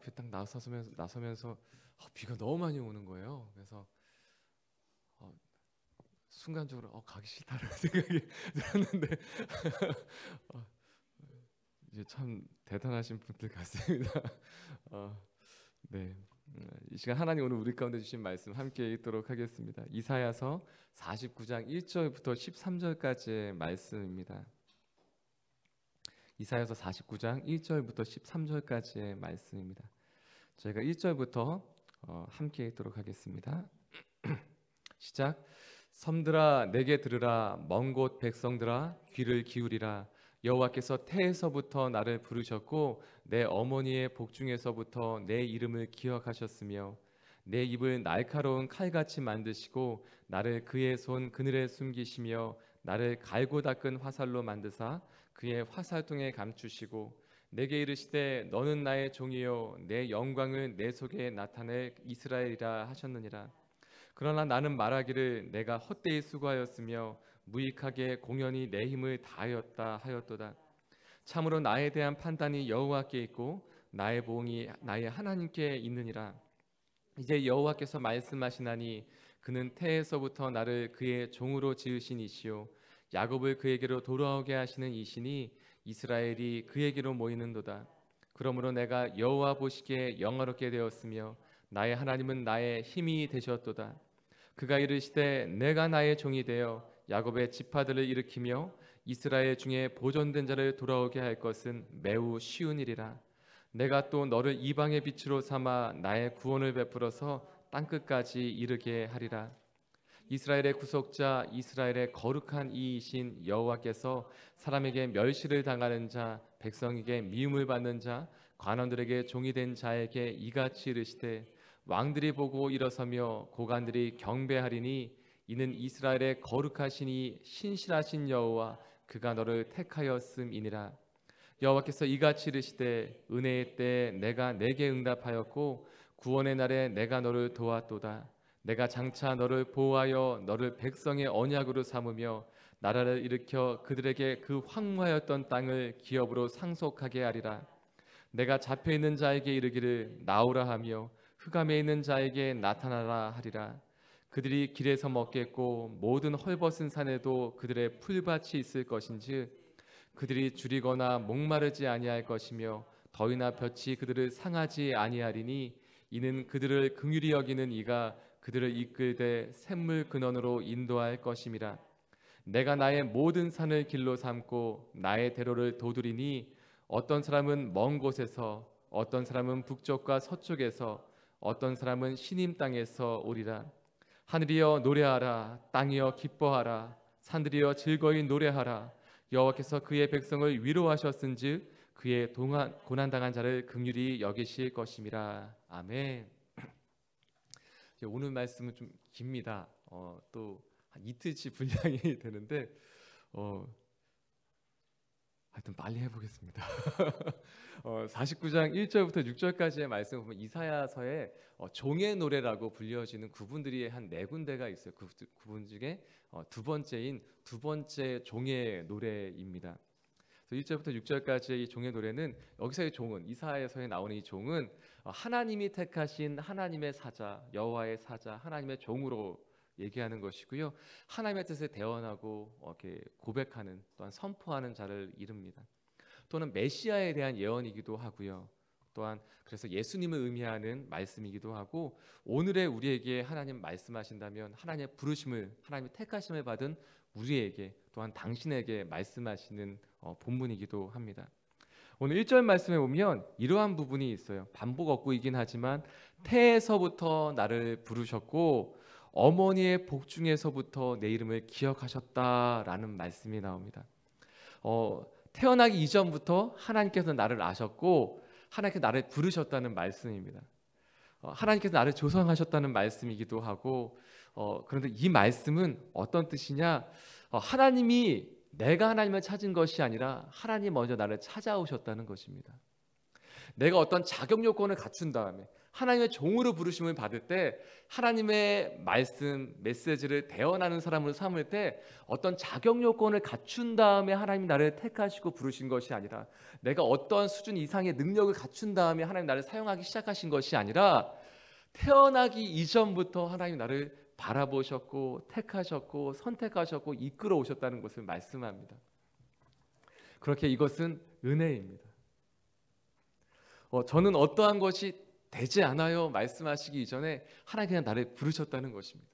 앞에 딱 나서면서 나서면서 어, 비가 너무 많이 오는 거예요. 그래서 어, 순간적으로 어, 가기 싫다는 생각이 들었는데 어, 이제 참 대단하신 분들 같습니다. 어, 네. 이 시간 하나님 오늘 우리 가운데 주신 말씀 함께 읽도록 하겠습니다. 이사야서 49장 1절부터 13절까지의 말씀입니다. 이사여서 49장 1절부터 13절까지의 말씀입니다. 저희가 1절부터 어, 함께 읽도록 하겠습니다. 시작. 섬들아 내게 들으라 먼 곳 백성들아 귀를 기울이라 여호와께서 태에서부터 나를 부르셨고 내 어머니의 복중에서부터 내 이름을 기억하셨으며 내 입을 날카로운 칼같이 만드시고 나를 그의 손 그늘에 숨기시며 나를 갈고 닦은 화살로 만드사 그의 화살통에 감추시고 내게 이르시되 너는 나의 종이요 내 영광을 내 속에 나타낼 이스라엘이라 하셨느니라 그러나 나는 말하기를 내가 헛되이 수고하였으며 무익하게 공연히 내 힘을 다하였다 하였도다 참으로 나에 대한 판단이 여호와께 있고 나의 보응이 나의 하나님께 있느니라 이제 여호와께서 말씀하시나니 그는 태에서부터 나를 그의 종으로 지으신 이시요 야곱을 그에게로 돌아오게 하시는 이 신이 이스라엘이 그에게로 모이는도다. 그러므로 내가 여호와 보시기에 영화롭게 되었으며 나의 하나님은 나의 힘이 되셨도다. 그가 이르시되 내가 나의 종이 되어 야곱의 지파들을 일으키며 이스라엘 중에 보존된 자를 돌아오게 할 것은 매우 쉬운 일이라. 내가 또 너를 이방의 빛으로 삼아 나의 구원을 베풀어서 땅 끝까지 이르게 하리라. 이스라엘의 구속자 이스라엘의 거룩한 이이신 여호와께서 사람에게 멸시를 당하는 자 백성에게 미움을 받는 자 관원들에게 종이 된 자에게 이같이 이르시되 왕들이 보고 일어서며 고관들이 경배하리니 이는 이스라엘의 거룩하신이 신실하신 여호와 그가 너를 택하였음이니라 여호와께서 이같이 이르시되 은혜의 때 내가 내게 응답하였고 구원의 날에 내가 너를 도왔도다 내가 장차 너를 보호하여 너를 백성의 언약으로 삼으며 나라를 일으켜 그들에게 그 황무하였던 땅을 기업으로 상속하게 하리라. 내가 잡혀 있는 자에게 이르기를 나오라 하며 흑암에 있는 자에게 나타나라 하리라. 그들이 길에서 먹겠고 모든 헐벗은 산에도 그들의 풀밭이 있을 것인지 그들이 줄이거나 목마르지 아니할 것이며 더위나 볕이 그들을 상하지 아니하리니 이는 그들을 긍휼히 여기는 이가 그들을 이끌되 샘물 근원으로 인도할 것임이라 내가 나의 모든 산을 길로 삼고 나의 대로를 도두리니 어떤 사람은 먼 곳에서 어떤 사람은 북쪽과 서쪽에서 어떤 사람은 신임 땅에서 오리라 하늘이여 노래하라 땅이여 기뻐하라 산들이여 즐거이 노래하라 여호와께서 그의 백성을 위로하셨은즉 그의 동안 고난 당한 자를 긍휼히 여기실 것임이라 아멘. 예, 오늘 말씀은 좀 깁니다. 어, 또한 이틀치 분량이 되는데 어, 하여튼 빨리 해보겠습니다. 어, 49장 1절부터 6절까지의 말씀 보면 이사야서에 어, 종의 노래라고 불려지는 구분들이 한 네 군데가 있어요. 그 구분 중에 어, 두 번째인 두 번째 종의 노래입니다. 1절부터 6절까지의 이 종의 노래는 여기서의 종은 이사야서에 나오는 이 종은 어, 하나님이 택하신 하나님의 사자, 여호와의 사자, 하나님의 종으로 얘기하는 것이고요. 하나님의 뜻에 대원하고 어, 이렇게 고백하는 또한 선포하는 자를 이릅니다. 또는 메시아에 대한 예언이기도 하고요. 또한 그래서 예수님을 의미하는 말씀이기도 하고 오늘의 우리에게 하나님 말씀하신다면 하나님의 부르심을 하나님의 택하심을 받은 우리에게 또한 당신에게 말씀하시는 어, 본문이기도 합니다. 오늘 1절 말씀에 보면 이러한 부분이 있어요. 반복 어구이긴 하지만 태에서부터 나를 부르셨고 어머니의 복중에서부터 내 이름을 기억하셨다라는 말씀이 나옵니다. 어, 태어나기 이전부터 하나님께서 나를 아셨고 하나님께서 나를 부르셨다는 말씀입니다. 어, 하나님께서 나를 조성하셨다는 말씀이기도 하고 어, 그런데 이 말씀은 어떤 뜻이냐? 어, 하나님이 내가 하나님을 찾은 것이 아니라 하나님 먼저 나를 찾아오셨다는 것입니다. 내가 어떤 자격 요건을 갖춘 다음에 하나님의 종으로 부르심을 받을 때 하나님의 말씀 메시지를 대언하는 사람으로 삼을 때 어떤 자격 요건을 갖춘 다음에 하나님 나를 택하시고 부르신 것이 아니라 내가 어떤 수준 이상의 능력을 갖춘 다음에 하나님 나를 사용하기 시작하신 것이 아니라 태어나기 이전부터 하나님 나를 바라보셨고 택하셨고 선택하셨고 이끌어 오셨다는 것을 말씀합니다. 그렇게 이것은 은혜입니다. 어, 저는 어떠한 것이 되지 않아요 말씀하시기 이전에 하나 그냥 나를 부르셨다는 것입니다.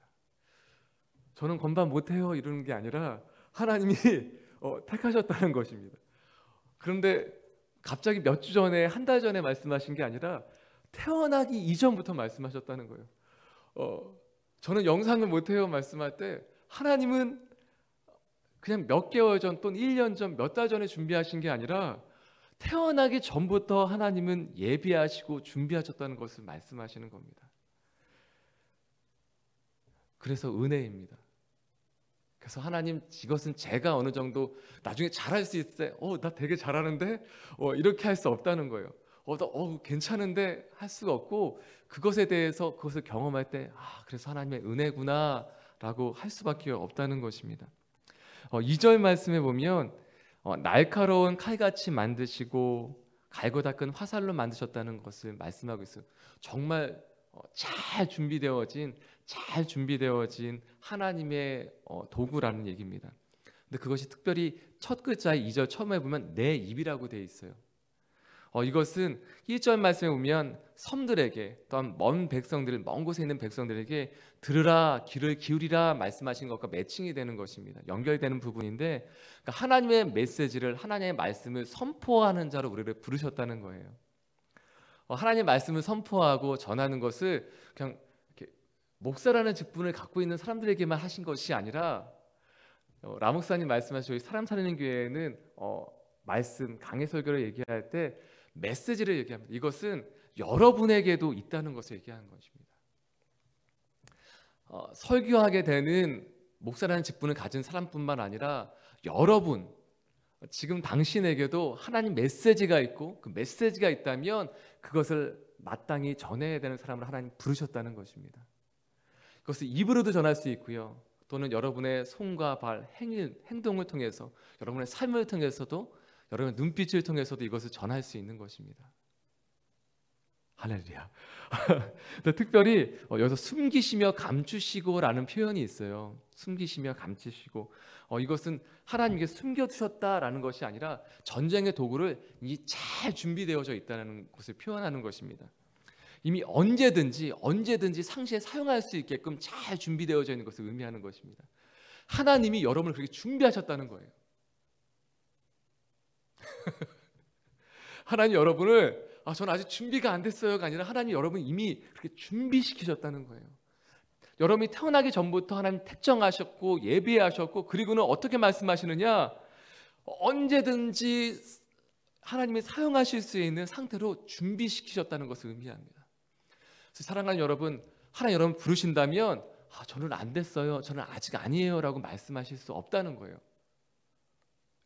저는 건반 못해요 이러는 게 아니라 하나님이 어, 택하셨다는 것입니다. 그런데 갑자기 몇 주 전에 한 달 전에 말씀하신 게 아니라 태어나기 이전부터 말씀하셨다는 거예요. 어, 저는 영상을 못해요 말씀할 때 하나님은 그냥 몇 개월 전 또는 1년 전, 몇 달 전에 준비하신 게 아니라 태어나기 전부터 하나님은 예비하시고 준비하셨다는 것을 말씀하시는 겁니다. 그래서 은혜입니다. 그래서 하나님 이것은 제가 어느 정도 나중에 잘할 수 있을 어나 되게 잘하는데 어, 이렇게 할 수 없다는 거예요. 어, 나, 어 괜찮은데 할 수가 없고 그것에 대해서 그것을 경험할 때 아, 그래서 하나님의 은혜구나라고 할 수밖에 없다는 것입니다. 어, 2절 말씀에 보면 어, 날카로운 칼같이 만드시고 갈고 닦은 화살로 만드셨다는 것을 말씀하고 있어요. 정말 어, 잘 준비되어진 잘 준비되어진 하나님의 어, 도구라는 얘기입니다. 근데 그것이 특별히 첫 글자의 2절 처음에 보면 내 입이라고 돼 있어요. 어, 이것은 1절 말씀에 보면 섬들에게 또한 먼 백성들, 먼 곳에 있는 백성들에게 들으라, 귀를 기울이라 말씀하신 것과 매칭이 되는 것입니다. 연결되는 부분인데 그러니까 하나님의 메시지를 하나님의 말씀을 선포하는 자로 우리를 부르셨다는 거예요. 어, 하나님의 말씀을 선포하고 전하는 것을 그냥 목사라는 직분을 갖고 있는 사람들에게만 하신 것이 아니라 어, 라목사님 말씀하신 저희 사람 살는 교회는 어, 말씀 강해 설교를 얘기할 때 메시지를 얘기합니다. 이것은 여러분에게도 있다는 것을 얘기하는 것입니다. 어, 설교하게 되는 목사라는 직분을 가진 사람뿐만 아니라 여러분 지금 당신에게도 하나님 메시지가 있고 그 메시지가 있다면 그것을 마땅히 전해야 되는 사람을 하나님 부르셨다는 것입니다. 그것을 입으로도 전할 수 있고요. 또는 여러분의 손과 발, 행일, 행동을 통해서 여러분의 삶을 통해서도 여러분 눈빛을 통해서도 이것을 전할 수 있는 것입니다. 할렐루야. 특별히 어, 여기서 숨기시며 감추시고라는 표현이 있어요. 숨기시며 감추시고 어, 이것은 하나님께 숨겨두셨다라는 것이 아니라 전쟁의 도구를 이 잘 준비되어져 있다는 것을 표현하는 것입니다. 이미 언제든지 언제든지 상시에 사용할 수 있게끔 잘 준비되어져 있는 것을 의미하는 것입니다. 하나님이 여러분을 그렇게 준비하셨다는 거예요. 하나님 여러분을 아, 저는 아직 준비가 안 됐어요가 아니라 하나님 여러분 이미 그렇게 준비시키셨다는 거예요. 여러분이 태어나기 전부터 하나님 택정하셨고 예비하셨고 그리고는 어떻게 말씀하시느냐? 언제든지 하나님이 사용하실 수 있는 상태로 준비시키셨다는 것을 의미합니다. 사랑하는 여러분, 하나님 여러분 부르신다면 아, 저는 안 됐어요. 저는 아직 아니에요라고 말씀하실 수 없다는 거예요.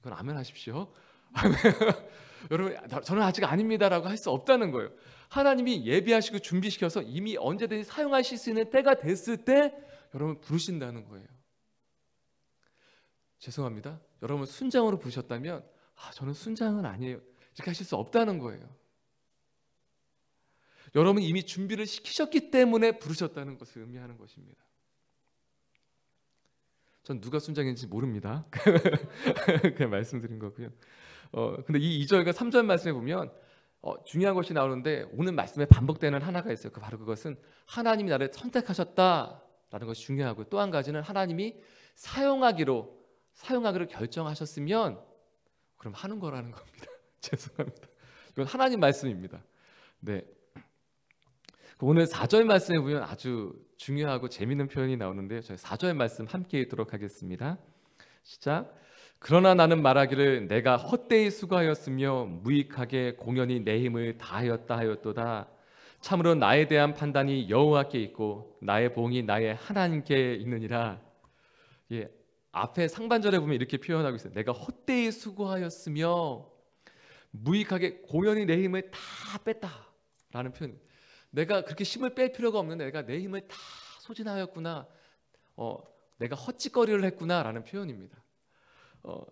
그건 아멘 하십시오. 여러분, 아, 저는 아직 아닙니다라고 할 수 없다는 거예요. 하나님이 예비하시고 준비시켜서 이미 언제든지 사용하실 수 있는 때가 됐을 때 여러분 부르신다는 거예요. 죄송합니다. 여러분 순장으로 부르셨다면 아, 저는 순장은 아니에요. 이렇게 하실 수 없다는 거예요. 여러분 이미 준비를 시키셨기 때문에 부르셨다는 것을 의미하는 것입니다. 전 누가 순장인지 모릅니다. 그냥 말씀드린 거고요. 어, 근데 이 2절과 3절 말씀에 보면 어, 중요한 것이 나오는데 오늘 말씀에 반복되는 하나가 있어요. 그 바로 그것은 하나님이 나를 선택하셨다라는 것이 중요하고 또 한 가지는 하나님이 사용하기로 사용하기로 결정하셨으면 그럼 하는 거라는 겁니다. 죄송합니다. 이건 하나님 말씀입니다. 네. 그 오늘 4절 말씀에 보면 아주 중요하고 재미있는 표현이 나오는데요. 저희 4절 말씀 함께 읽도록 하겠습니다. 시작. 그러나 나는 말하기를 내가 헛되이 수고하였으며 무익하게 공연히 내 힘을 다하였다 하였도다. 참으로 나에 대한 판단이 여호와께 있고 나의 봉이 나의 하나님께 있느니라. 예, 앞에 상반절에 보면 이렇게 표현하고 있어요. 내가 헛되이 수고하였으며 무익하게 공연히 내 힘을 다 뺐다라는 표현. 내가 그렇게 힘을 뺄 필요가 없는데 내가 내 힘을 다 소진하였구나. 어, 내가 헛짓거리를 했구나라는 표현입니다. 어,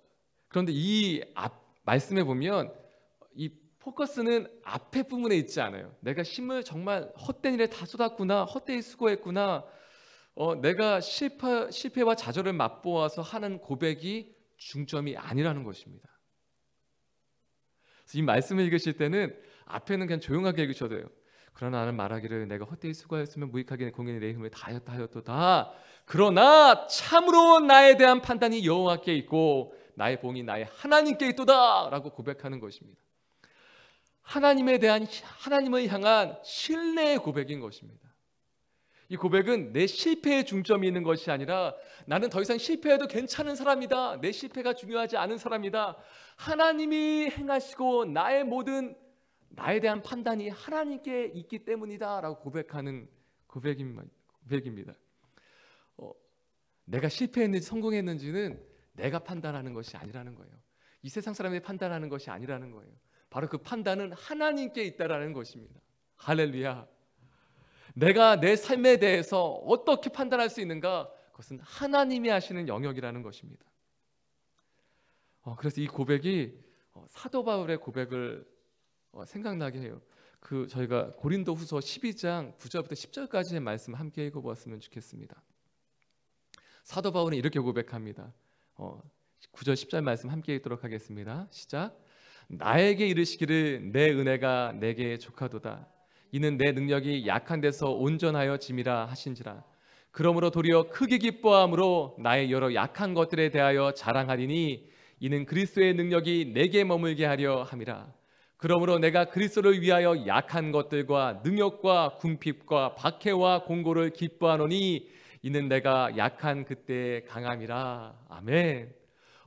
그런데 이 앞, 말씀에 보면 이 포커스는 앞에 부분에 있지 않아요. 내가 힘을 정말 헛된 일에 다 쏟았구나, 헛되이 수고했구나. 어, 내가 실패, 실패와 좌절을 맛보아서 하는 고백이 중점이 아니라는 것입니다. 이 말씀을 읽으실 때는 앞에는 그냥 조용하게 읽으셔도 돼요. 그러나 나는 말하기를 내가 헛되이 수고하였으면 무익하게 공연이 내힘을 다였다 하 하였도다. 그러나 참으로 나에 대한 판단이 여호와께 있고 나의 봉이 나의 하나님께 있도다라고 고백하는 것입니다. 하나님에 대한 하나님을 향한 신뢰의 고백인 것입니다. 이 고백은 내 실패에 중점이 있는 것이 아니라 나는 더 이상 실패해도 괜찮은 사람이다. 내 실패가 중요하지 않은 사람이다. 하나님이 행하시고 나의 모든 나에 대한 판단이 하나님께 있기 때문이다라고 고백하는 고백입니다. 어, 내가 실패했는지 성공했는지는 내가 판단하는 것이 아니라는 거예요. 이 세상 사람이 판단하는 것이 아니라는 거예요. 바로 그 판단은 하나님께 있다라는 것입니다. 할렐루야. 내가 내 삶에 대해서 어떻게 판단할 수 있는가? 그것은 하나님이 하시는 영역이라는 것입니다. 어, 그래서 이 고백이 어, 사도 바울의 고백을 어, 생각나게 해요. 그 저희가 고린도후서 12장 9절부터 10절까지의 말씀 함께 읽어보았으면 좋겠습니다. 사도 바울은 이렇게 고백합니다. 어, 9절 10절 말씀 함께 읽도록 하겠습니다. 시작. 나에게 이르시기를 내 은혜가 내게 족하도다. 이는 내 능력이 약한 데서 온전하여 짐이라 하신지라. 그러므로 도리어 크게 기뻐함으로 나의 여러 약한 것들에 대하여 자랑하리니 이는 그리스도의 능력이 내게 머물게 하려 함이라. 그러므로 내가 그리스도를 위하여 약한 것들과 능력과 궁핍과 박해와 공고를 기뻐하노니 이는 내가 약한 그때의 강함이라. 아멘.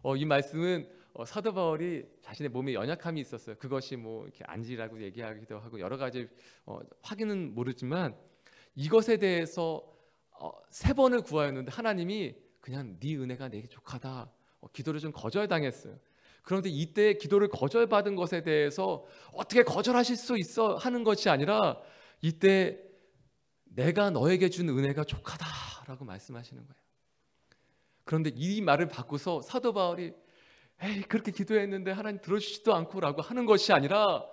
어, 이 말씀은 어, 사도 바울이 자신의 몸에 연약함이 있었어요. 그것이 뭐 이렇게 안지라고 얘기하기도 하고 여러 가지 어, 확인은 모르지만 이것에 대해서 어, 세 번을 구하였는데 하나님이 그냥 네 은혜가 내게 족하다. 어, 기도를 좀 거절당했어요. 그런데 이때 기도를 거절받은 것에 대해서 어떻게 거절하실 수 있어 하는 것이 아니라 이때 내가 너에게 준 은혜가 족하다라고 말씀하시는 거예요. 그런데 이 말을 바꾸서 사도 바울이 에이 그렇게 기도했는데 하나님 들어주지도 않고라고 하는 것이 아니라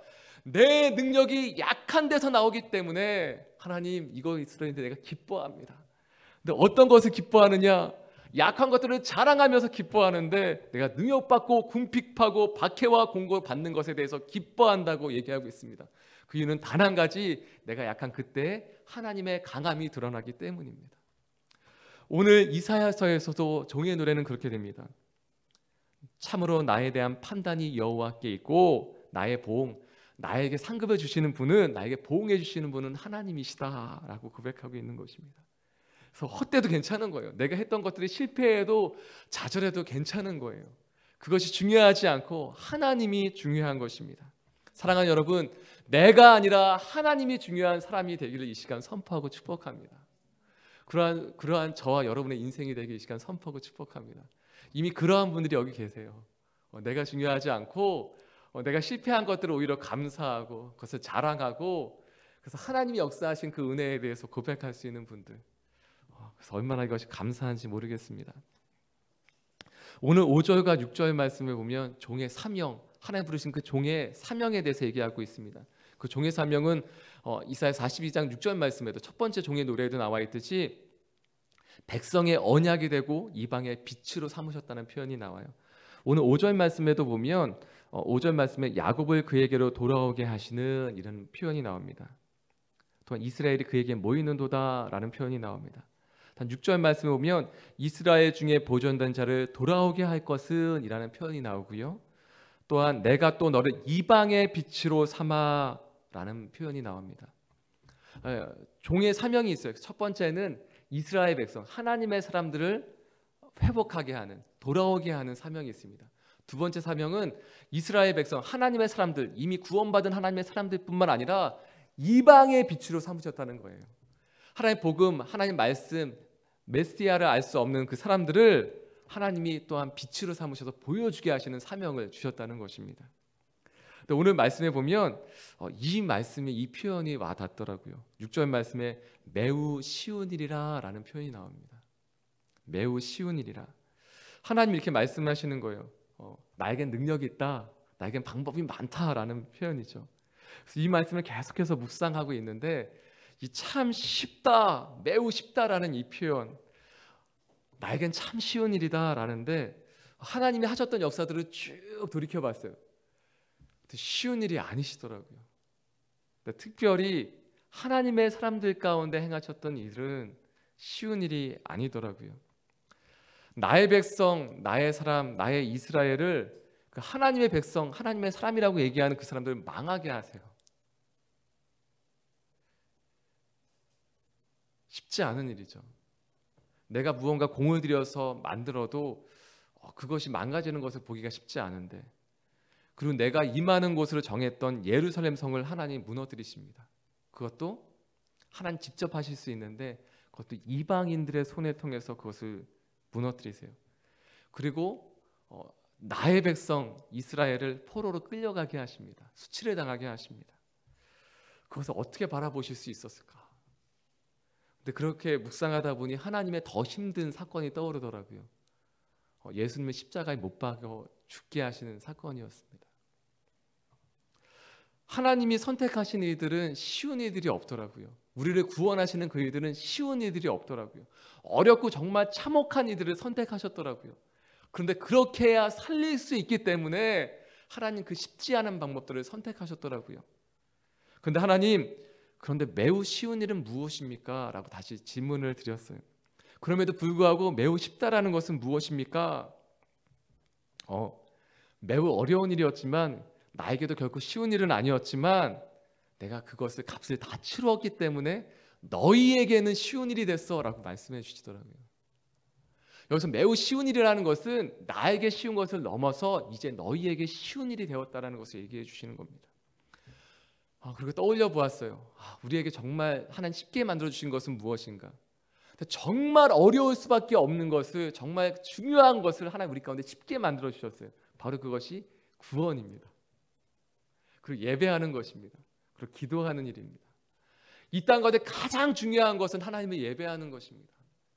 내 능력이 약한 데서 나오기 때문에 하나님 이거 있으려는데 내가 기뻐합니다. 근데 어떤 것을 기뻐하느냐? 약한 것들을 자랑하면서 기뻐하는데 내가 능욕받고 궁핍하고 박해와 공고를 받는 것에 대해서 기뻐한다고 얘기하고 있습니다. 그 이유는 단 한 가지 내가 약한 그때 하나님의 강함이 드러나기 때문입니다. 오늘 이사야서에서도 종의 노래는 그렇게 됩니다. 참으로 나에 대한 판단이 여호와께 있고 나의 보험 나에게 상급해 주시는 분은 나에게 보응해 주시는 분은 하나님이시다라고 고백하고 있는 것입니다. 그래서 헛돼도 괜찮은 거예요. 내가 했던 것들이 실패해도 좌절해도 괜찮은 거예요. 그것이 중요하지 않고 하나님이 중요한 것입니다. 사랑하는 여러분, 내가 아니라 하나님이 중요한 사람이 되기를 이 시간 선포하고 축복합니다. 그러한 그러한 저와 여러분의 인생이 되기이 시간 선포하고 축복합니다. 이미 그러한 분들이 여기 계세요. 어, 내가 중요하지 않고 어, 내가 실패한 것들을 오히려 감사하고 그것을 자랑하고 그래서 하나님이 역사하신 그 은혜에 대해서 고백할 수 있는 분들 그래서 얼마나 이것이 감사한지 모르겠습니다. 오늘 5절과 6절 말씀을 보면 종의 사명, 하나님 부르신 그 종의 사명에 대해서 얘기하고 있습니다. 그 종의 사명은 어, 이사야 42장 6절 말씀에도 첫 번째 종의 노래에도 나와 있듯이 백성의 언약이 되고 이방의 빛으로 삼으셨다는 표현이 나와요. 오늘 5절 말씀에도 보면 어, 5절 말씀에 야곱을 그에게로 돌아오게 하시는 이런 표현이 나옵니다. 또한 이스라엘이 그에게 모이는도다라는 표현이 나옵니다. 단 6절 말씀에 보면 이스라엘 중에 보존된 자를 돌아오게 할 것은 이라는 표현이 나오고요. 또한 내가 또 너를 이방의 빛으로 삼아라는 표현이 나옵니다. 예, 종의 사명이 있어요. 첫 번째는 이스라엘 백성, 하나님의 사람들을 회복하게 하는, 돌아오게 하는 사명이 있습니다. 두 번째 사명은 이스라엘 백성, 하나님의 사람들, 이미 구원받은 하나님의 사람들뿐만 아니라 이방의 빛으로 삼으셨다는 거예요. 하나님의 복음, 하나님 말씀, 메시아를 알 수 없는 그 사람들을 하나님이 또한 빛으로 삼으셔서 보여주게 하시는 사명을 주셨다는 것입니다. 오늘 말씀에 보면 어, 이 말씀에 이 표현이 와닿더라고요. 6절 말씀에 매우 쉬운 일이라라는 표현이 나옵니다. 매우 쉬운 일이라. 하나님 이렇게 말씀하시는 거예요. 어, 나에겐 능력이 있다. 나에겐 방법이 많다라는 표현이죠. 그래서 이 말씀을 계속해서 묵상하고 있는데 이참 쉽다, 매우 쉽다라는 이 표현, 나에겐 참 쉬운 일이다라는데 하나님이 하셨던 역사들을 쭉 돌이켜봤어요. 쉬운 일이 아니시더라고요. 특별히 하나님의 사람들 가운데 행하셨던 일은 쉬운 일이 아니더라고요. 나의 백성, 나의 사람, 나의 이스라엘을 그 하나님의 백성, 하나님의 사람이라고 얘기하는 그 사람들을 망하게 하세요. 쉽지 않은 일이죠. 내가 무언가 공을 들여서 만들어도 어, 그것이 망가지는 것을 보기가 쉽지 않은데 그리고 내가 임하는 곳으로 정했던 예루살렘 성을 하나님 무너뜨리십니다. 그것도 하나님 직접 하실 수 있는데 그것도 이방인들의 손에 통해서 그것을 무너뜨리세요. 그리고 어, 나의 백성 이스라엘을 포로로 끌려가게 하십니다. 수치를 당하게 하십니다. 그것을 어떻게 바라보실 수 있었을까? 근데 그렇게 묵상하다 보니 하나님의 더 힘든 사건이 떠오르더라고요. 어, 예수님의 십자가에 못 박여 죽게 하시는 사건이었습니다. 하나님이 선택하신 이들은 쉬운 이들이 없더라고요. 우리를 구원하시는 그이들은 쉬운 이들이 없더라고요. 어렵고 정말 참혹한 이들을 선택하셨더라고요. 그런데 그렇게 해야 살릴 수 있기 때문에 하나님 그 쉽지 않은 방법들을 선택하셨더라고요. 그런데 하나님 그런데 매우 쉬운 일은 무엇입니까? 라고 다시 질문을 드렸어요. 그럼에도 불구하고 매우 쉽다라는 것은 무엇입니까? 어, 매우 어려운 일이었지만 나에게도 결코 쉬운 일은 아니었지만 내가 그것을 값을 다 치루었기 때문에 너희에게는 쉬운 일이 됐어라고 말씀해 주시더라고요. 여기서 매우 쉬운 일이라는 것은 나에게 쉬운 것을 넘어서 이제 너희에게 쉬운 일이 되었다라는 것을 얘기해 주시는 겁니다. 아, 그리고 떠올려 보았어요. 아, 우리에게 정말 하나님 쉽게 만들어 주신 것은 무엇인가? 정말 어려울 수밖에 없는 것을 정말 중요한 것을 하나님 우리 가운데 쉽게 만들어 주셨어요. 바로 그것이 구원입니다. 그리고 예배하는 것입니다. 그리고 기도하는 일입니다. 이 땅 가운데 가장 중요한 것은 하나님을 예배하는 것입니다.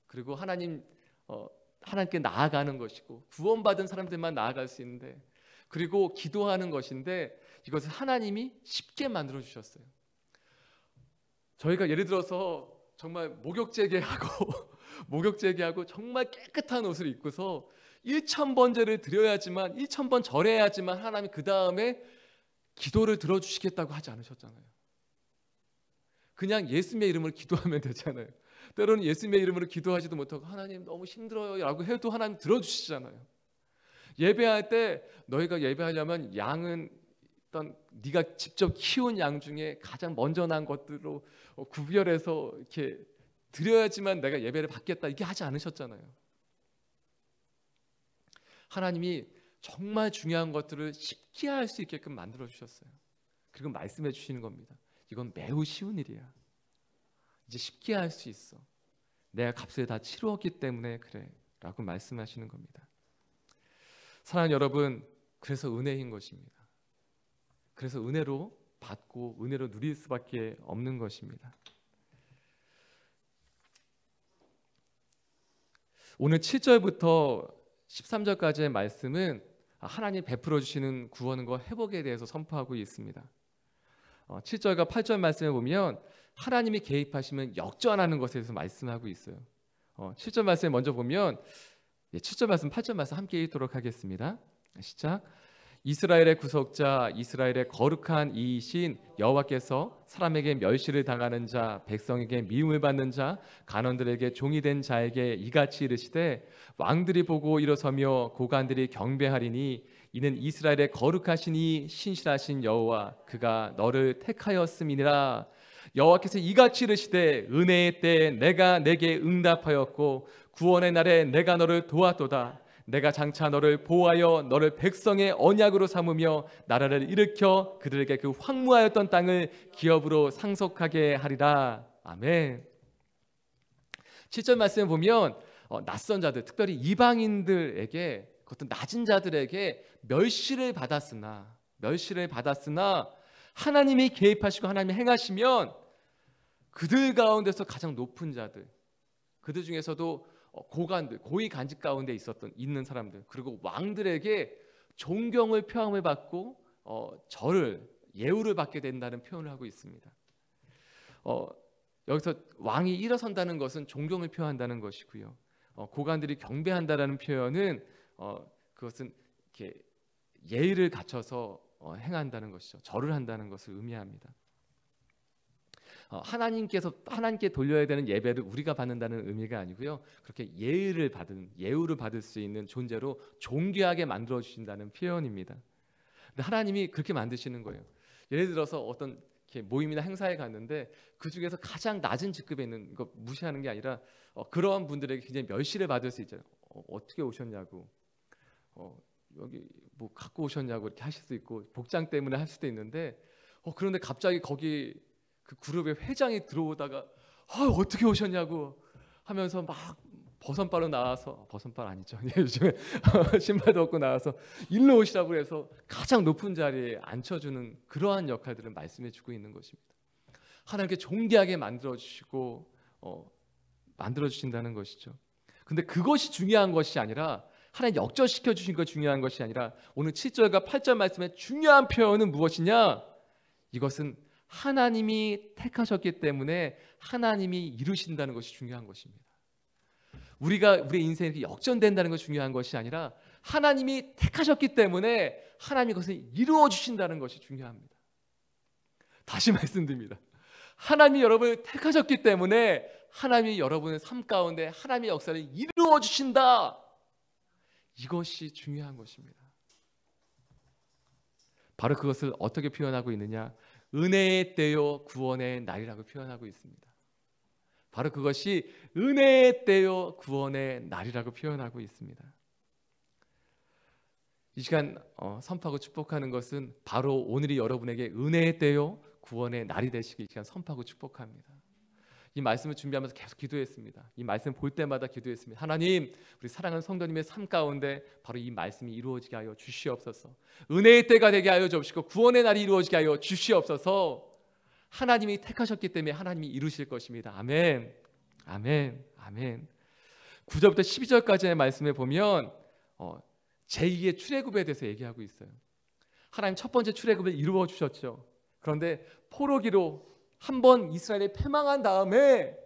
그리고 하나님 어, 하나님께 나아가는 것이고 구원받은 사람들만 나아갈 수 있는데 그리고 기도하는 것인데 이것을 하나님이 쉽게 만들어 주셨어요. 저희가 예를 들어서 정말 목욕 재개하고 목욕 재개하고 정말 깨끗한 옷을 입고서 1천 번제를 드려야지만 1천 번 절해야지만 하나님이 그 다음에 기도를 들어 주시겠다고 하지 않으셨잖아요. 그냥 예수님의 이름으로 기도하면 되잖아요. 때로는 예수님의 이름으로 기도하지도 못하고 하나님 너무 힘들어요라고 해도 하나님 들어주시잖아요. 예배할 때 너희가 예배하려면 양은 어떤 네가 직접 키운 양 중에 가장 먼저 난 것들로 어, 구별해서 이렇게 드려야지만 내가 예배를 받겠다 이게 하지 않으셨잖아요. 하나님이 정말 중요한 것들을 쉽게 할 수 있게끔 만들어 주셨어요. 그리고 말씀해 주시는 겁니다. 이건 매우 쉬운 일이야. 이제 쉽게 할 수 있어. 내가 값을 다 치루었기 때문에 그래라고 말씀하시는 겁니다. 사랑하는 여러분, 그래서 은혜인 것입니다. 그래서 은혜로 받고 은혜로 누릴 수밖에 없는 것입니다. 오늘 7절부터 13절까지의 말씀은 하나님 베풀어 주시는 구원과 회복에 대해서 선포하고 있습니다. 7절과 어, 8절 말씀에 보면 하나님이 개입하시면 역전하는 것에 대해서 말씀하고 있어요. 7절 어, 말씀에 먼저 보면 7절 예, 말씀, 8절 말씀 함께 읽도록 하겠습니다. 시작. 이스라엘의 구속자 이스라엘의 거룩한 이신 여호와께서 사람에게 멸시를 당하는 자 백성에게 미움을 받는 자 간원들에게 종이 된 자에게 이같이 이르시되 왕들이 보고 일어서며 고관들이 경배하리니 이는 이스라엘의 거룩하신 이 신실하신 여호와 그가 너를 택하였음이니라 여호와께서 이같이 이르시되 은혜의 때에 내가 내게 응답하였고 구원의 날에 내가 너를 도왔도다 내가 장차 너를 보호하여 너를 백성의 언약으로 삼으며 나라를 일으켜 그들에게 그 황무하였던 땅을 기업으로 상속하게 하리라. 아멘. 7절 말씀 보면 어, 낯선 자들, 특별히 이방인들에게 그것 낮은 자들에게 멸시를 받았으나 멸시를 받았으나 하나님이 개입하시고 하나님이 행하시면 그들 가운데서 가장 높은 자들 그들 중에서도 어, 고관들, 고위 간직 가운데 있었던 있는 사람들, 그리고 왕들에게 존경을 표함을 받고 어, 절을 예우를 받게 된다는 표현을 하고 있습니다. 어, 여기서 왕이 일어선다는 것은 존경을 표한다는 것이고요. 어, 고관들이 경배한다라는 표현은 어, 그것은 이렇게 예의를 갖춰서 어, 행한다는 것이죠. 절을 한다는 것을 의미합니다. 어, 하나님께서 하나님께 돌려야 되는 예배를 우리가 받는다는 의미가 아니고요. 그렇게 예의를 받은 예우를 받을 수 있는 존재로 존귀하게 만들어 주신다는 표현입니다. 하나님이 그렇게 만드시는 거예요. 예를 들어서 어떤 모임이나 행사에 갔는데 그 중에서 가장 낮은 직급에 있는 거 무시하는 게 아니라 어, 그러한 분들에게 굉장히 멸시를 받을 수있잖아 어, 떻게 오셨냐고, 어, 여기 뭐 갖고 오셨냐고 이렇게 하실 수 있고 복장 때문에 할 수도 있는데 어, 그런데 갑자기 거기 그 그룹의 회장이 들어오다가 아, 어떻게 오셨냐고 하면서 막 버선발로 나와서 버선발 아니죠. 예, 요즘에 신발도 없고 나와서 일로 오시라고 해서 가장 높은 자리에 앉혀주는 그러한 역할들을 말씀해주고 있는 것입니다. 하나님께 존귀하게 만들어 주시고 어, 만들어 주신다는 것이죠. 근데 그것이 중요한 것이 아니라 하나님 역전시켜 주신 것이 중요한 것이 아니라 오늘 7절과 8절 말씀의 중요한 표현은 무엇이냐? 이것은 하나님이 택하셨기 때문에 하나님이 이루신다는 것이 중요한 것입니다. 우리가 우리 인생이 역전된다는 것이 중요한 것이 아니라 하나님이 택하셨기 때문에 하나님이 그것을 이루어 주신다는 것이 중요합니다. 다시 말씀드립니다. 하나님이 여러분을 택하셨기 때문에 하나님이 여러분의 삶 가운데 하나님의 역사를 이루어 주신다. 이것이 중요한 것입니다. 바로 그것을 어떻게 표현하고 있느냐? 은혜의 때요 구원의 날이라고 표현하고 있습니다. 바로 그것이 은혜의 때요 구원의 날이라고 표현하고 있습니다. 이 시간 어, 선포하고 축복하는 것은 바로 오늘이 여러분에게 은혜의 때요 구원의 날이 되시길 이 시간 선포하고 축복합니다. 이 말씀을 준비하면서 계속 기도했습니다. 이 말씀 볼 때마다 기도했습니다. 하나님, 우리 사랑하는 성도님의 삶 가운데 바로 이 말씀이 이루어지게 하여 주시옵소서. 은혜의 때가 되게 하여 주시고 구원의 날이 이루어지게 하여 주시옵소서. 하나님이 택하셨기 때문에 하나님이 이루실 것입니다. 아멘. 아멘. 아멘. 9절부터 12절까지의 말씀에 보면 어, 제2의 출애굽에 대해서 얘기하고 있어요. 하나님 첫 번째 출애굽을 이루어 주셨죠. 그런데 포로기로 한번 이스라엘이 패망한 다음에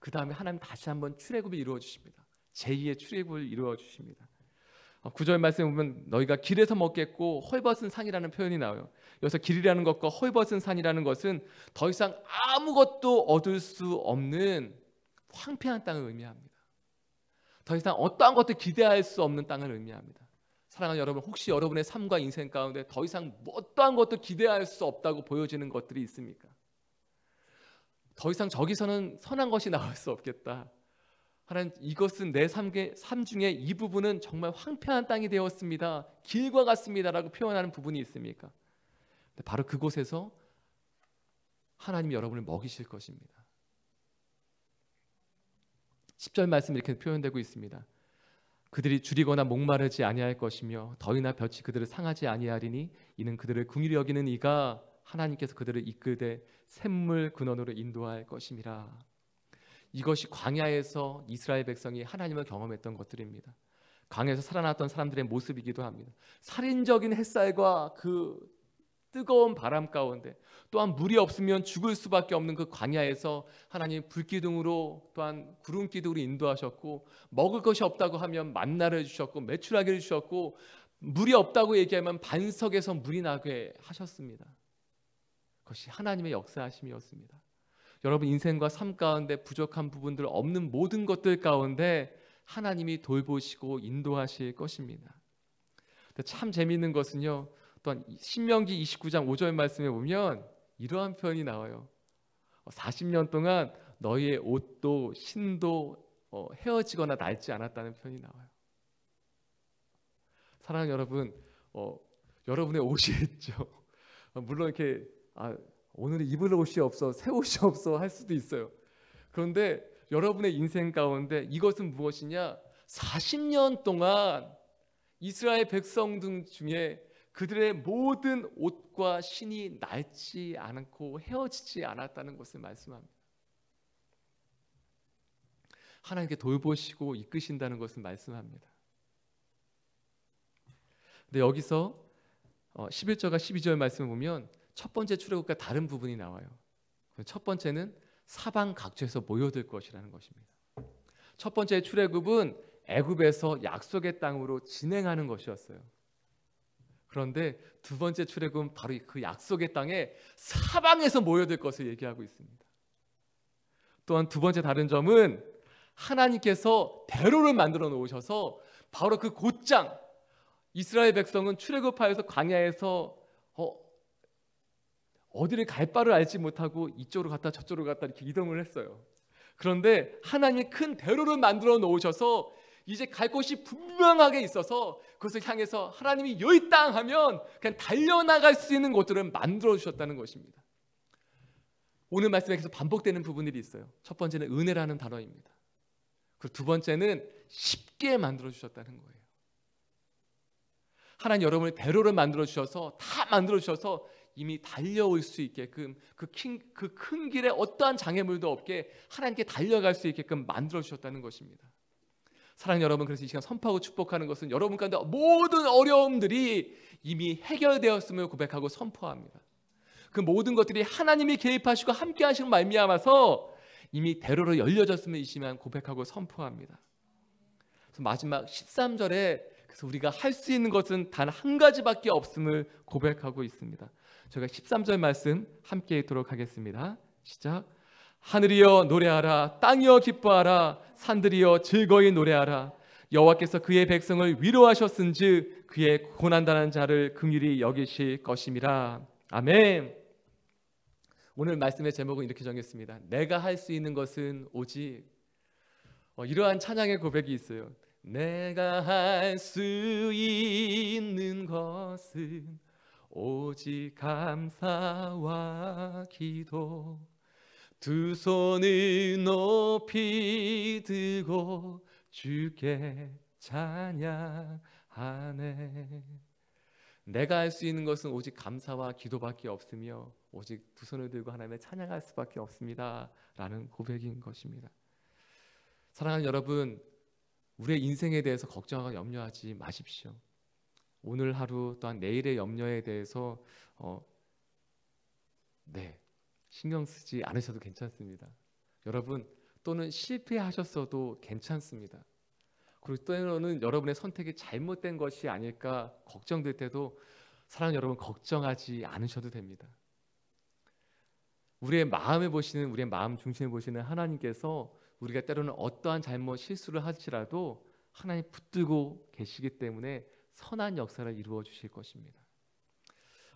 그 다음에 하나님 다시 한번 출애굽을 이루어 주십니다. 제2의 출애굽을 이루어 주십니다. 어, 구절 말씀 보면 너희가 길에서 먹겠고 헐벗은 산이라는 표현이 나와요. 여기서 길이라는 것과 헐벗은 산이라는 것은 더 이상 아무것도 얻을 수 없는 황폐한 땅을 의미합니다. 더 이상 어떠한 것도 기대할 수 없는 땅을 의미합니다. 사랑하는 여러분, 혹시 여러분의 삶과 인생 가운데 더 이상 뭐 어떠한 것도 기대할 수 없다고 보여지는 것들이 있습니까? 더 이상 저기서는 선한 것이 나올 수 없겠다. 하나님 이것은 내삶 중에 이 부분은 정말 황폐한 땅이 되었습니다. 길과 같습니다라고 표현하는 부분이 있습니까? 바로 그곳에서 하나님이 여러분을 먹이실 것입니다. 10절 말씀 이렇게 표현되고 있습니다. 그들이 줄이거나 목마르지 아니할 것이며 더위나 볕이 그들을 상하지 아니하리니 이는 그들을 궁휼히 여기는 이가 하나님께서 그들을 이끄되 샘물 근원으로 인도할 것임이라. 이것이 광야에서 이스라엘 백성이 하나님을 경험했던 것들입니다. 광에서 살아났던 사람들의 모습이기도 합니다. 살인적인 햇살과 그 뜨거운 바람 가운데 또한 물이 없으면 죽을 수밖에 없는 그 광야에서 하나님 불기둥으로 또한 구름 기둥으로 인도하셨고 먹을 것이 없다고 하면 만나를 주셨고 매출하기를 주셨고 물이 없다고 얘기하면 반석에서 물이 나게 하셨습니다. 그것이 하나님의 역사하심이었습니다. 여러분 인생과 삶 가운데 부족한 부분들 없는 모든 것들 가운데 하나님이 돌보시고 인도하실 것입니다. 참 재미있는 것은요. 또한 신명기 29장 5절 말씀에 보면 이러한 표현이 나와요. 40년 어, 동안 너희의 옷도 신도 어, 헤어지거나 낡지 않았다는 표현이 나와요. 사랑하는 여러분, 어, 여러분의 옷이 있죠. 어, 물론 이렇게 아, 오늘은 입을 옷이 없어, 새 옷이 없어 할 수도 있어요. 그런데 여러분의 인생 가운데 이것은 무엇이냐? 40년 동안 이스라엘 백성 등 중에 그들의 모든 옷과 신이 낡지 않고 헤어지지 않았다는 것을 말씀합니다. 하나님께 돌보시고 이끄신다는 것을 말씀합니다. 근데 여기서 11절과 어, 12절 말씀을 보면 첫 번째 출애굽과 다른 부분이 나와요. 그 첫 번째는 사방 각처에서 모여들 것이라는 것입니다. 첫 번째 출애굽은 애굽에서 약속의 땅으로 진행하는 것이었어요. 그런데 두 번째 출애굽은 바로 그 약속의 땅에 사방에서 모여들 것을 얘기하고 있습니다. 또한 두 번째 다른 점은 하나님께서 대로를 만들어 놓으셔서 바로 그 곧장 이스라엘 백성은 출애굽하여서 광야에서 어, 어디를 갈 바를 알지 못하고 이쪽으로 갔다 저쪽으로 갔다 이렇게 이동을 했어요. 그런데 하나님이 큰 대로를 만들어 놓으셔서 이제 갈 곳이 분명하게 있어서 그것을 향해서 하나님이 여기 땅 하면 그냥 달려나갈 수 있는 곳들을 만들어 주셨다는 것입니다. 오늘 말씀에 계속 반복되는 부분들이 있어요. 첫 번째는 은혜라는 단어입니다. 그리고 두 번째는 쉽게 만들어 주셨다는 거예요. 하나님 여러분을 대로를 만들어 주셔서 다 만들어 주셔서 이미 달려올 수 있게끔 그큰 그 길에 어떠한 장애물도 없게 하나님께 달려갈 수 있게끔 만들어 주셨다는 것입니다. 사랑 여러분, 그래서 이 시간 선포하고 축복하는 것은 여러분 가운데 모든 어려움들이 이미 해결되었음을 고백하고 선포합니다. 그 모든 것들이 하나님이 개입하시고 함께 하시는 말미암아서 이미 대로로 열려졌음을 이 시간 고백하고 선포합니다. 마지막 13절에 그래서 우리가 할 수 있는 것은 단 한 가지밖에 없음을 고백하고 있습니다. 저가 13절 말씀 함께 읽도록 하겠습니다. 시작. 하늘이여 노래하라 땅이여 기뻐하라 산들이여 즐거이 노래하라 여호와께서 그의 백성을 위로하셨은즉 그의 고난당한 자를 긍휼히 여기실 것임이라. 아멘. 오늘 말씀의 제목은 이렇게 정했습니다. 내가 할 수 있는 것은 오직 어, 이러한 찬양의 고백이 있어요. 내가 할 수 있는 것은 오직 감사와 기도 두 손을 높이 들고 주께 찬양하네 내가 할 수 있는 것은 오직 감사와 기도밖에 없으며 오직 두 손을 들고 하나님의 찬양할 수밖에 없습니다 라는 고백인 것입니다 사랑하는 여러분 우리의 인생에 대해서 걱정하고 염려하지 마십시오. 오늘 하루 또한 내일의 염려에 대해서 어, 네 신경 쓰지 않으셔도 괜찮습니다. 여러분 또는 실패하셨어도 괜찮습니다. 그리고 때는 여러분의 선택이 잘못된 것이 아닐까 걱정될 때도 사랑 여러분 걱정하지 않으셔도 됩니다. 우리의 마음에 보시는 우리의 마음 중심에 보시는 하나님께서 우리가 때로는 어떠한 잘못 실수를 하지라도 하나님 붙들고 계시기 때문에 선한 역사를 이루어 주실 것입니다.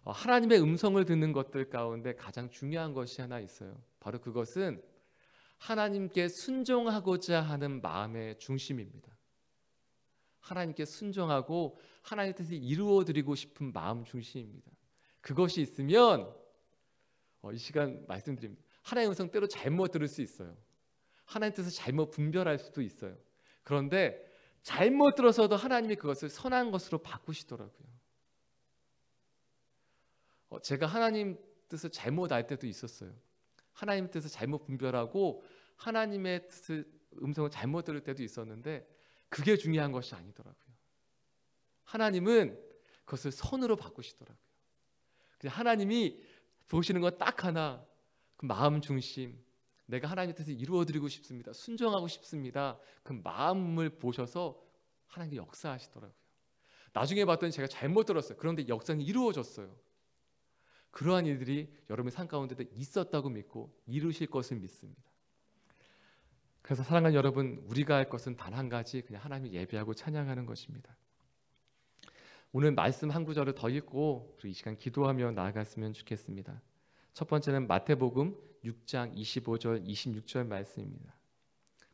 어, 하나님의 음성을 듣는 것들 가운데 가장 중요한 것이 하나 있어요. 바로 그것은 하나님께 순종하고자 하는 마음의 중심입니다. 하나님께 순종하고 하나님 뜻을 이루어 드리고 싶은 마음 중심입니다. 그것이 있으면 어, 이 시간 말씀드립니다. 하나님의 음성 때로 잘못 들을 수 있어요. 하나님 뜻을 잘못 분별할 수도 있어요. 그런데 잘못 들어서도 하나님이 그것을 선한 것으로 바꾸시더라고요. 어, 제가 하나님 뜻을 잘못 알 때도 있었어요. 하나님 뜻을 잘못 분별하고 하나님의 뜻을 음성을 잘못 들을 때도 있었는데 그게 중요한 것이 아니더라고요. 하나님은 그것을 선으로 바꾸시더라고요. 그냥 하나님이 보시는 건 딱 하나, 그 마음 중심, 내가 하나님 뜻을 이루어드리고 싶습니다. 순종하고 싶습니다. 그 마음을 보셔서 하나님께 역사하시더라고요. 나중에 봤더니 제가 잘못 들었어요. 그런데 역사는 이루어졌어요. 그러한 일들이 여러분의 삶 가운데도 있었다고 믿고 이루실 것을 믿습니다. 그래서 사랑하는 여러분, 우리가 할 것은 단 한 가지 그냥 하나님을 예배하고 찬양하는 것입니다. 오늘 말씀 한 구절을 더 읽고 이 시간 기도하며 나아갔으면 좋겠습니다. 첫 번째는 마태복음 6장 25절 26절 말씀입니다.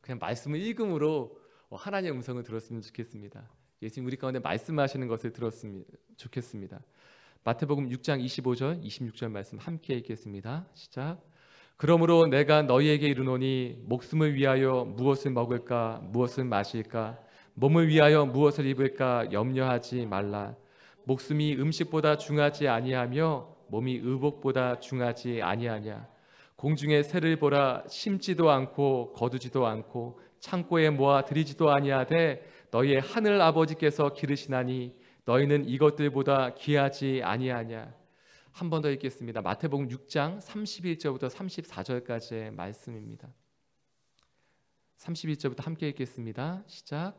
그냥 말씀을 읽음으로 어, 하나님의 음성을 들었으면 좋겠습니다. 예수님 우리 가운데 말씀하시는 것을 들었으면 좋겠습니다. 마태복음 6장 25절 26절 말씀 함께 읽겠습니다. 시작. 그러므로 내가 너희에게 이르노니 목숨을 위하여 무엇을 먹을까 무엇을 마실까 몸을 위하여 무엇을 입을까 염려하지 말라 목숨이 음식보다 중하지 아니하며 몸이 의복보다 중하지 아니하냐 공중에 새를 보라 심지도 않고 거두지도 않고 창고에 모아 들이지도 아니하되 너희의 하늘 아버지께서 기르시나니 너희는 이것들보다 귀하지 아니하냐. 한 번 더 읽겠습니다. 마태복음 6장 31절부터 34절까지의 말씀입니다. 31절부터 함께 읽겠습니다. 시작.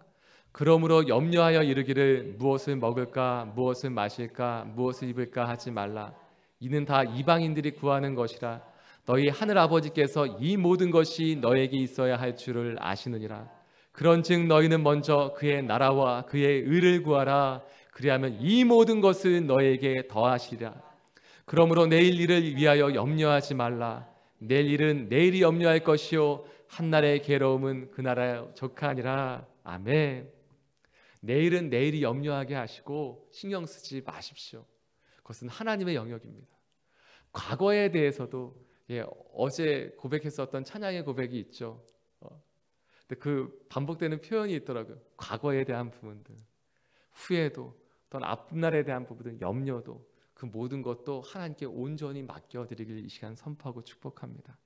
그러므로 염려하여 이르기를 무엇을 먹을까 무엇을 마실까 무엇을 입을까 하지 말라 이는 다 이방인들이 구하는 것이라 너희 하늘 아버지께서 이 모든 것이 너에게 있어야 할 줄을 아시느니라. 그런즉 너희는 먼저 그의 나라와 그의 의를 구하라. 그리하면 이 모든 것을 너에게 더하시리라. 그러므로 내일 일을 위하여 염려하지 말라. 내일 일은 내일이 염려할 것이요 한날의 괴로움은 그 나라에 적하니라. 아멘. 내일은 내일이 염려하게 하시고 신경 쓰지 마십시오. 그것은 하나님의 영역입니다. 과거에 대해서도 예, 어제 고백했었던 찬양의 고백이 있죠. 어, 근데 그 반복되는 표현이 있더라고요. 과거에 대한 부분들, 후회도, 어 앞날에 대한 부분들, 염려도 그 모든 것도 하나님께 온전히 맡겨드리길 이 시간 선포하고 축복합니다.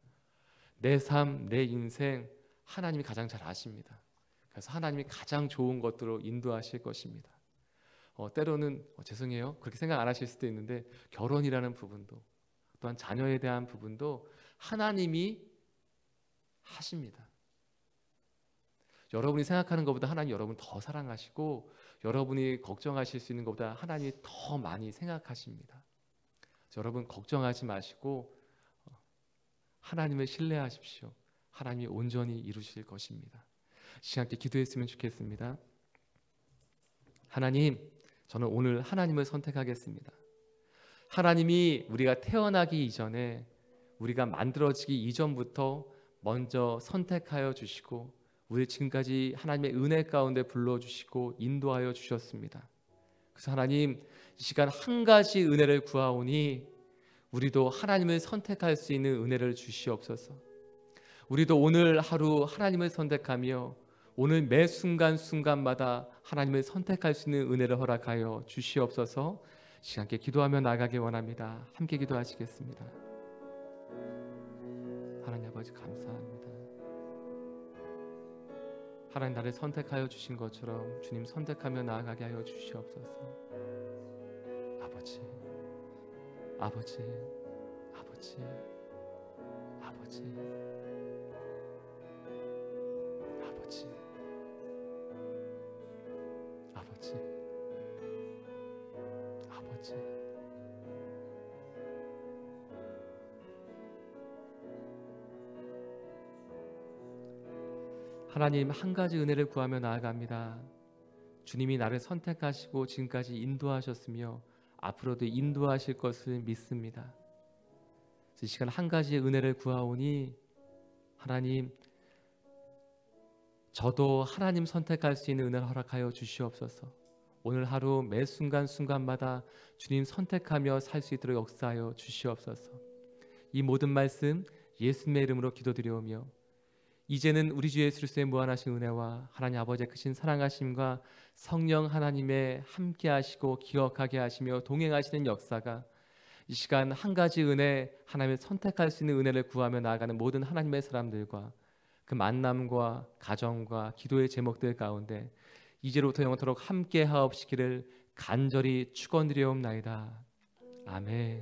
내 삶, 내 인생 하나님이 가장 잘 아십니다. 그래서 하나님이 가장 좋은 것들로 인도하실 것입니다. 어, 때로는 어, 죄송해요 그렇게 생각 안 하실 수도 있는데 결혼이라는 부분도 또한 자녀에 대한 부분도 하나님이 하십니다. 여러분이 생각하는 것보다 하나님 여러분 더 사랑하시고 여러분이 걱정하실 수 있는 것보다 하나님더 많이 생각하십니다. 여러분 걱정하지 마시고 어, 하나님을 신뢰하십시오. 하나님이 온전히 이루실 것입니다. 시간 께 기도했으면 좋겠습니다. 하나님, 저는 오늘 하나님을 선택하겠습니다. 하나님이 우리가 태어나기 이전에 우리가 만들어지기 이전부터 먼저 선택하여 주시고 우리 지금까지 하나님의 은혜 가운데 불러주시고 인도하여 주셨습니다. 그래서 하나님 이 시간 한 가지 은혜를 구하오니 우리도 하나님을 선택할 수 있는 은혜를 주시옵소서. 우리도 오늘 하루 하나님을 선택하며 오늘 매 순간순간마다 하나님을 선택할 수 있는 은혜를 허락하여 주시옵소서 시간 께 기도하며 나가길 원합니다. 함께 기도하시겠습니다. 하나님 아버지 감사합니다. 하나님 나를 선택하여 주신 것처럼 주님 선택하며 나아가게 하여 주시옵소서. 아버지, 아버지, 아버지, 아버지, 아버지, 아버지. 같이 하나님 한 가지 은혜를 구하며 나아갑니다. 주님이 나를 선택하시고 지금까지 인도하셨으며 앞으로도 인도하실 것을 믿습니다. 이 시간 한 가지 의 은혜를 구하오니 하나님 저도 하나님 선택할 수 있는 은혜를 허락하여 주시옵소서. 오늘 하루 매 순간순간마다 주님 선택하며 살 수 있도록 역사하여 주시옵소서. 이 모든 말씀 예수님의 이름으로 기도드려오며 이제는 우리 주 예수 그리스도의 무한하신 은혜와 하나님 아버지의 크신 사랑하심과 성령 하나님의 함께하시고 기억하게 하시며 동행하시는 역사가 이 시간 한 가지 은혜 하나님을 선택할 수 있는 은혜를 구하며 나아가는 모든 하나님의 사람들과 그 만남과 가정과 기도의 제목들 가운데 이제로부터 영원토록 함께 하옵시기를 간절히 축원드려옵나이다. 아멘.